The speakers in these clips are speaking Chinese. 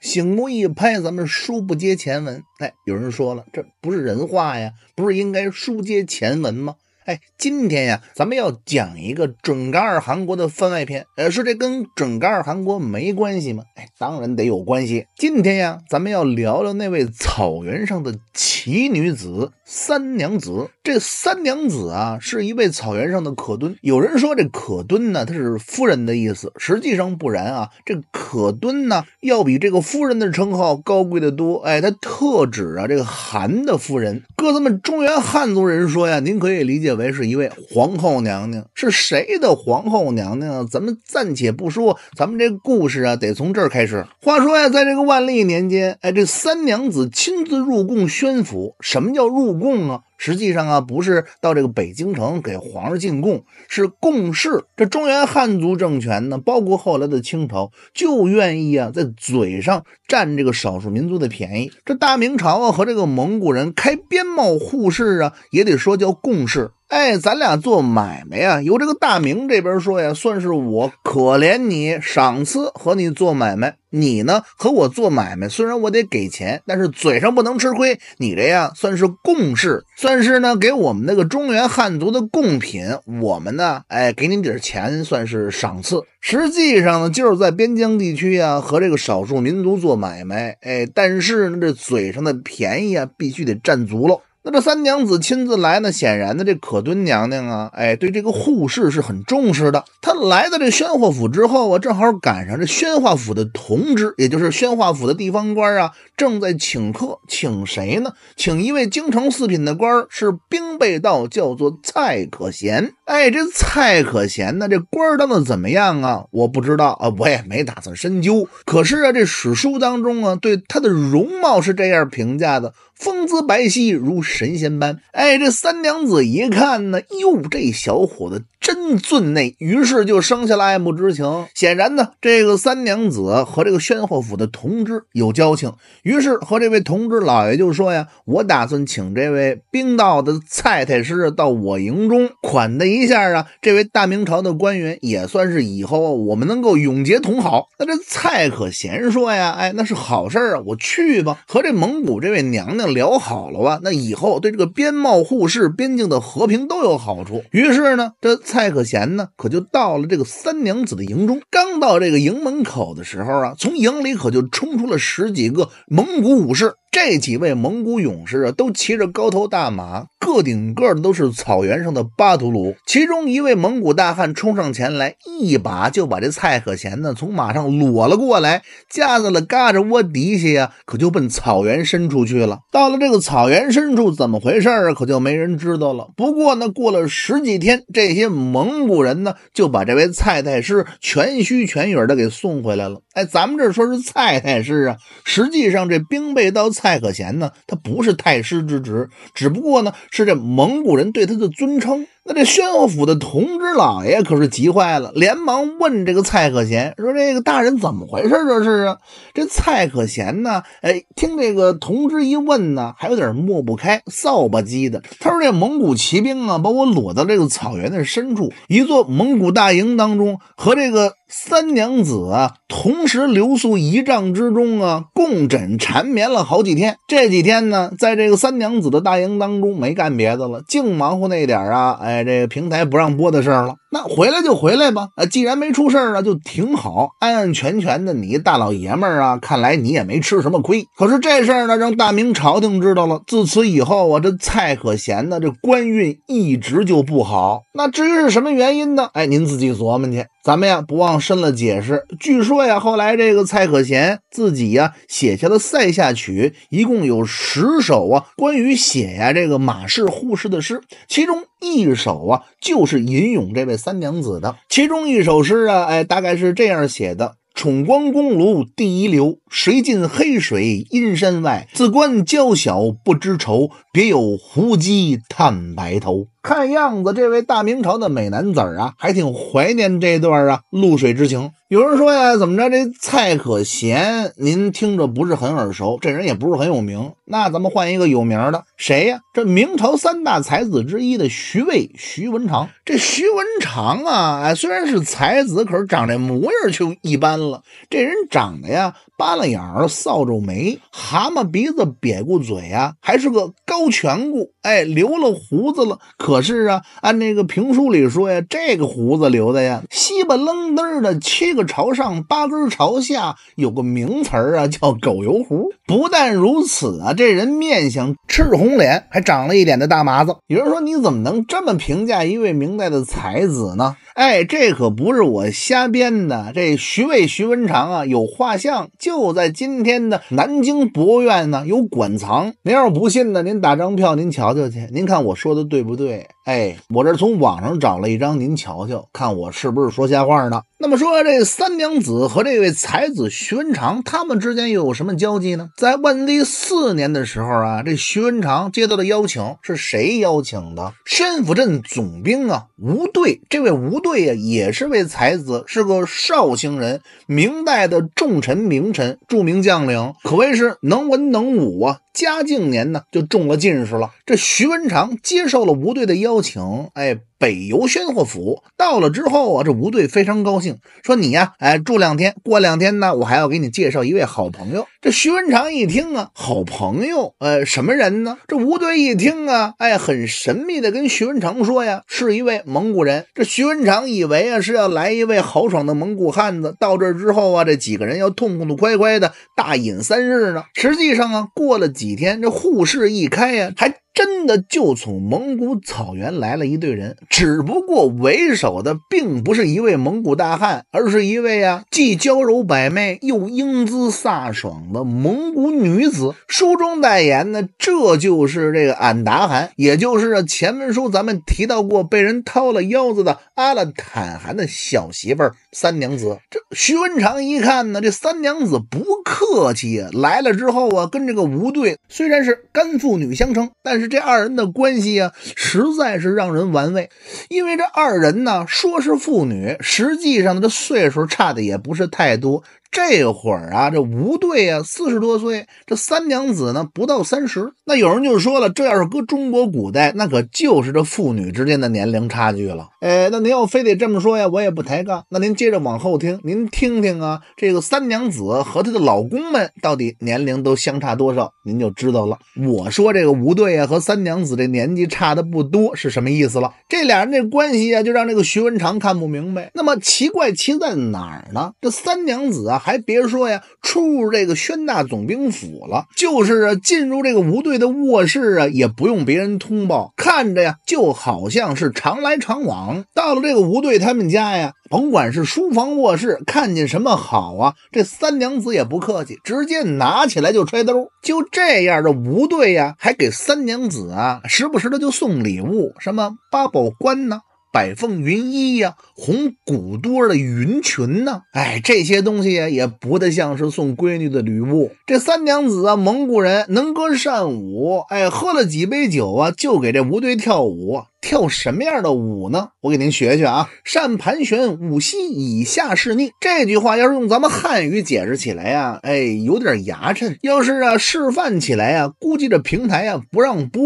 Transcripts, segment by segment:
醒目一拍，咱们书不接前文。哎，有人说了，这不是人话呀？不是应该书接前文吗？哎，今天呀，咱们要讲一个准噶尔汗国的番外篇。呃，说这跟准噶尔汗国没关系吗？哎，当然得有关系。今天呀，咱们要聊聊那位草原上的。奇女子三娘子，这三娘子啊是一位草原上的可敦。有人说这可敦呢，她是夫人的意思，实际上不然啊。这可敦呢，要比这个夫人的称号高贵的多。哎，她特指啊这个韩的夫人。哥咱们，中原汉族人说呀，您可以理解为是一位皇后娘娘。是谁的皇后娘娘？咱们暂且不说。咱们这故事啊，得从这儿开始。话说呀，在这个万历年间，哎，这三娘子亲自入贡宣府。什么叫入贡啊？实际上啊，不是到这个北京城给皇上进贡，是共事。这中原汉族政权呢，包括后来的清朝，就愿意啊，在嘴上占这个少数民族的便宜。这大明朝啊，和这个蒙古人开边贸互市啊，也得说叫共事。哎，咱俩做买卖啊，由这个大明这边说呀，算是我可怜你，赏赐和你做买卖。你呢，和我做买卖，虽然我得给钱，但是嘴上不能吃亏。你这呀，算是共事。但是呢，给我们那个中原汉族的贡品，我们呢，哎，给你们点钱算是赏赐。实际上呢，就是在边疆地区啊，和这个少数民族做买卖，哎，但是呢，这嘴上的便宜啊，必须得占足喽。那这三娘子亲自来呢，显然的这可敦娘娘啊，哎，对这个护士是很重视的。她来到这宣化府之后啊，正好赶上这宣化府的同知，也就是宣化府的地方官啊，正在请客，请谁呢？请一位京城四品的官是兵备道，叫做蔡可贤。哎，这蔡可贤呢，这官当的怎么样啊？我不知道啊，我也没打算深究。可是啊，这史书当中啊，对他的容貌是这样评价的。风姿白皙如神仙般，哎，这三娘子一看呢，哟，这小伙子。真尊那，于是就生下了爱慕之情。显然呢，这个三娘子和这个宣后府的同知有交情，于是和这位同知老爷就说呀：“我打算请这位兵道的蔡太师到我营中款待一下啊，这位大明朝的官员也算是以后我们能够永结同好。”那这蔡可贤说呀：“哎，那是好事啊，我去吧，和这蒙古这位娘娘聊好了吧，那以后对这个边贸互市、边境的和平都有好处。”于是呢，这。蔡可贤呢，可就到了这个三娘子的营中。刚到这个营门口的时候啊，从营里可就冲出了十几个蒙古武士。这几位蒙古勇士啊，都骑着高头大马。个顶个的都是草原上的巴图鲁，其中一位蒙古大汉冲上前来，一把就把这蔡可贤呢从马上裸了过来，架在了嘎着窝底下呀，可就奔草原深处去了。到了这个草原深处，怎么回事啊？可就没人知道了。不过呢，过了十几天，这些蒙古人呢就把这位蔡太师全虚全影的给送回来了。哎，咱们这说是蔡太师啊，实际上这兵备道蔡可贤呢，他不是太师之职，只不过呢。是这蒙古人对他的尊称。那这宣武府的同知老爷可是急坏了，连忙问这个蔡可贤说：“这个大人怎么回事？这是啊，这蔡可贤呢？哎，听这个同知一问呢，还有点抹不开，臊吧唧的。他说：这蒙古骑兵啊，把我裸到这个草原的深处，一座蒙古大营当中，和这个三娘子啊同时留宿一帐之中啊，共枕缠绵了好几天。这几天呢，在这个三娘子的大营当中，没干别的了，净忙活那点儿啊，哎。”这个平台不让播的事儿了，那回来就回来吧。啊，既然没出事儿啊，就挺好，安安全全的。你大老爷们儿啊，看来你也没吃什么亏。可是这事儿呢，让大明朝廷知道了，自此以后啊，这蔡可贤呢，这官运一直就不好。那至于是什么原因呢？哎，您自己琢磨去。咱们呀不忘深了解释。据说呀，后来这个蔡可贤自己呀写下了《塞下曲》，一共有十首啊，关于写呀这个马氏护师的诗，其中一首啊就是吟咏这位三娘子的。其中一首诗啊，哎，大概是这样写的：“宠光宫庐第一流。”谁尽黑水阴山外，自关娇小不知愁。别有胡姬探白头。看样子，这位大明朝的美男子啊，还挺怀念这段啊露水之情。有人说呀，怎么着？这蔡可贤，您听着不是很耳熟？这人也不是很有名。那咱们换一个有名的，谁呀？这明朝三大才子之一的徐渭，徐文长。这徐文长啊，哎，虽然是才子，可是长这模样就一般了。这人长得呀。耷拉眼儿，扫帚眉，蛤蟆鼻子，瘪过嘴啊，还是个高颧骨。哎，留了胡子了。可是啊，按那个评书里说呀，这个胡子留的呀，稀巴楞登的，七个朝上，八根朝下，有个名词儿啊，叫狗油胡。不但如此啊，这人面相赤红脸，还长了一脸的大麻子。有人说，你怎么能这么评价一位明代的才子呢？哎，这可不是我瞎编的。这徐渭、徐文长啊，有画像，就在今天的南京博物院呢，有馆藏。您要是不信呢，您打张票，您瞧瞧去。您看我说的对不对？哎，我这从网上找了一张，您瞧瞧，看我是不是说瞎话呢？那么说，这三娘子和这位才子徐文长，他们之间又有什么交集呢？在万历四年的时候啊，这徐文长接到的邀请是谁邀请的？宣府镇总兵啊，吴队。这位吴队啊，也是位才子，是个绍兴人，明代的重臣、名臣、著名将领，可谓是能文能武啊。嘉靖年呢，就中了进士了。这徐文长接受了吴队的邀请，哎。北游宣霍府，到了之后啊，这吴队非常高兴，说：“你呀，哎，住两天，过两天呢，我还要给你介绍一位好朋友。”这徐文长一听啊，好朋友，呃，什么人呢？这吴队一听啊，哎，很神秘的跟徐文长说呀，是一位蒙古人。这徐文长以为啊，是要来一位豪爽的蒙古汉子。到这之后啊，这几个人要痛痛快快的大饮三日呢。实际上啊，过了几天，这护士一开呀，还。真的就从蒙古草原来了一队人，只不过为首的并不是一位蒙古大汉，而是一位啊既娇柔百媚又英姿飒爽的蒙古女子。书中代言呢，这就是这个俺答汗，也就是前文书咱们提到过被人掏了腰子的阿勒坦汗的小媳妇儿三娘子。这徐文长一看呢，这三娘子不客气，来了之后啊，跟这个吴队虽然是干父女相称，但是。这二人的关系啊，实在是让人玩味。因为这二人呢，说是父女，实际上这岁数差的也不是太多。这会儿啊，这吴队啊四十多岁，这三娘子呢不到三十。那有人就说了，这要是搁中国古代，那可就是这父女之间的年龄差距了。哎，那您要非得这么说呀，我也不抬杠。那您接着往后听，您听听啊，这个三娘子和她的老公们到底年龄都相差多少，您就知道了。我说这个吴队啊和三娘子这年纪差的不多是什么意思了？这俩人这关系啊，就让这个徐文长看不明白。那么奇怪奇在哪儿呢？这三娘子啊。还别说呀，出入这个宣大总兵府了，就是啊，进入这个吴队的卧室啊，也不用别人通报，看着呀，就好像是常来常往。到了这个吴队他们家呀，甭管是书房、卧室，看见什么好啊，这三娘子也不客气，直接拿起来就揣兜。就这样，这吴队呀，还给三娘子啊，时不时的就送礼物，什么八宝冠呢。百凤云衣呀，红古多的云裙呢，哎，这些东西也不太像是送闺女的礼物。这三娘子啊，蒙古人能歌善舞，哎，喝了几杯酒啊，就给这吴队跳舞。跳什么样的舞呢？我给您学学啊！善盘旋，五膝以下是逆。这句话要是用咱们汉语解释起来呀，哎，有点牙碜。要是啊示范起来啊，估计这平台啊不让播。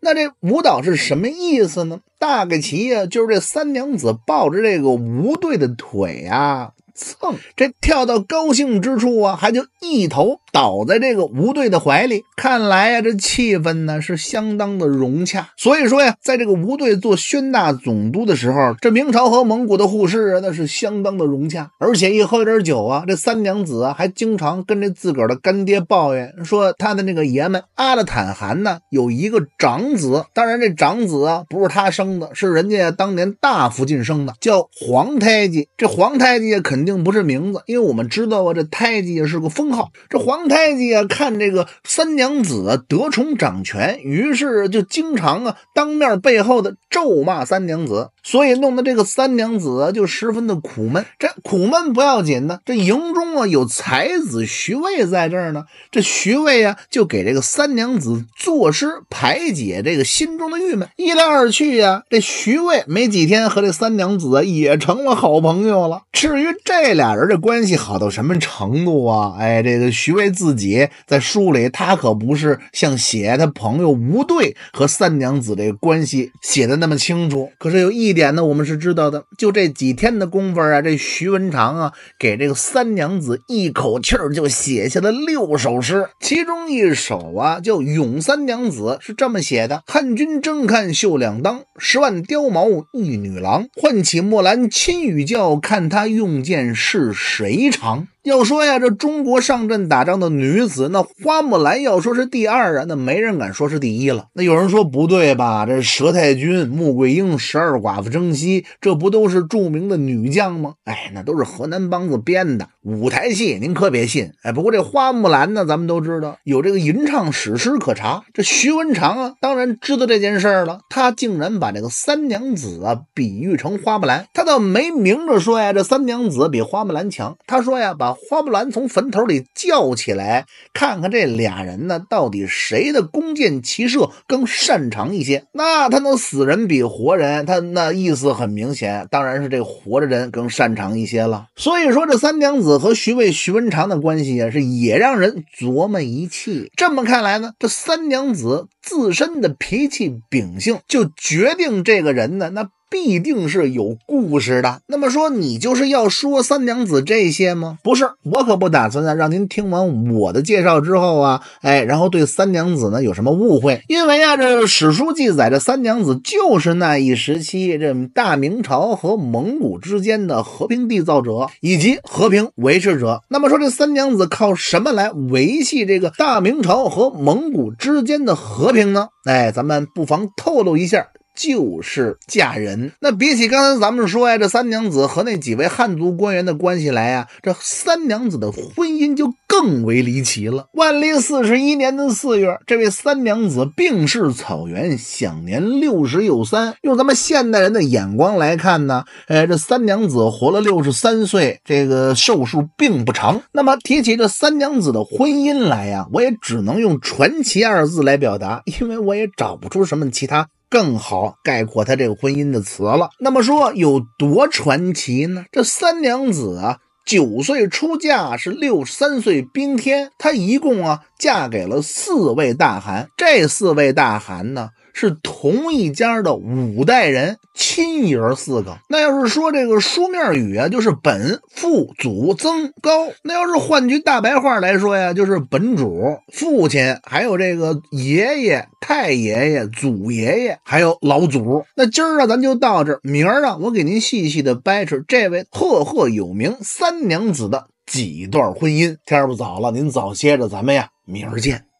那这舞蹈是什么意思呢？大概其呀，就是这三娘子抱着这个吴队的腿呀。蹭，这跳到高兴之处啊，还就一头倒在这个吴队的怀里。看来呀，这气氛呢是相当的融洽。所以说呀，在这个吴队做宣大总督的时候，这明朝和蒙古的互市啊，那是相当的融洽。而且一喝点酒啊，这三娘子啊，还经常跟这自个儿的干爹抱怨说，他的那个爷们阿勒坦汗呢，有一个长子。当然，这长子啊不是他生的，是人家当年大福晋生的，叫皇太极。这皇太极也肯。肯定不是名字，因为我们知道啊，这太记是个封号。这皇太极啊，看这个三娘子得宠掌权，于是就经常啊当面背后的咒骂三娘子，所以弄得这个三娘子啊就十分的苦闷。这苦闷不要紧呢，这营中啊有才子徐渭在这儿呢，这徐渭啊就给这个三娘子作诗排解这个心中的郁闷。一来二去呀，这徐渭没几天和这三娘子也成了好朋友了。至于这。这俩人的关系好到什么程度啊？哎，这个徐渭自己在书里，他可不是像写他朋友吴队和三娘子这个关系写的那么清楚。可是有一点呢，我们是知道的，就这几天的功夫啊，这徐文长啊，给这个三娘子一口气儿就写下了六首诗，其中一首啊叫《咏三娘子》，是这么写的：汉军征看绣两当，十万貂毛一女郎。唤起墨兰亲与教，看他用剑。是谁长？要说呀，这中国上阵打仗的女子，那花木兰要说是第二啊，那没人敢说是第一了。那有人说不对吧？这佘太君、穆桂英、十二寡妇征西，这不都是著名的女将吗？哎，那都是河南梆子编的。舞台戏您可别信，哎，不过这花木兰呢，咱们都知道有这个吟唱史诗可查。这徐文长啊，当然知道这件事儿了。他竟然把这个三娘子啊比喻成花木兰，他倒没明着说呀，这三娘子比花木兰强。他说呀，把花木兰从坟头里叫起来，看看这俩人呢，到底谁的弓箭骑射更擅长一些？那他能死人比活人，他那意思很明显，当然是这活着人更擅长一些了。所以说这三娘子。和徐渭、徐文长的关系啊，是也让人琢磨一气。这么看来呢，这三娘子自身的脾气秉性，就决定这个人呢，那。必定是有故事的。那么说，你就是要说三娘子这些吗？不是，我可不打算呢。让您听完我的介绍之后啊，哎，然后对三娘子呢有什么误会？因为啊，这史书记载的三娘子就是那一时期这大明朝和蒙古之间的和平缔造者以及和平维持者。那么说，这三娘子靠什么来维系这个大明朝和蒙古之间的和平呢？哎，咱们不妨透露一下。就是嫁人。那比起刚才咱们说呀，这三娘子和那几位汉族官员的关系来呀，这三娘子的婚姻就更为离奇了。万历四十一年的四月，这位三娘子病逝草原，享年六十有三。用咱们现代人的眼光来看呢，哎，这三娘子活了六十三岁，这个寿数并不长。那么提起这三娘子的婚姻来呀，我也只能用“传奇”二字来表达，因为我也找不出什么其他。更好概括他这个婚姻的词了。那么说有多传奇呢？这三娘子啊，九岁出嫁，是六十三岁冰天，她一共啊。嫁给了四位大汗，这四位大汗呢是同一家的五代人，亲爷四个。那要是说这个书面语啊，就是本父祖曾高。那要是换句大白话来说呀，就是本主、父亲，还有这个爷爷、太爷爷、祖爷爷，还有老祖。那今儿啊，咱就到这，明儿啊，我给您细细的掰扯这位赫赫有名三娘子的。几段婚姻。天不早了，您早歇着，咱们呀，明儿见。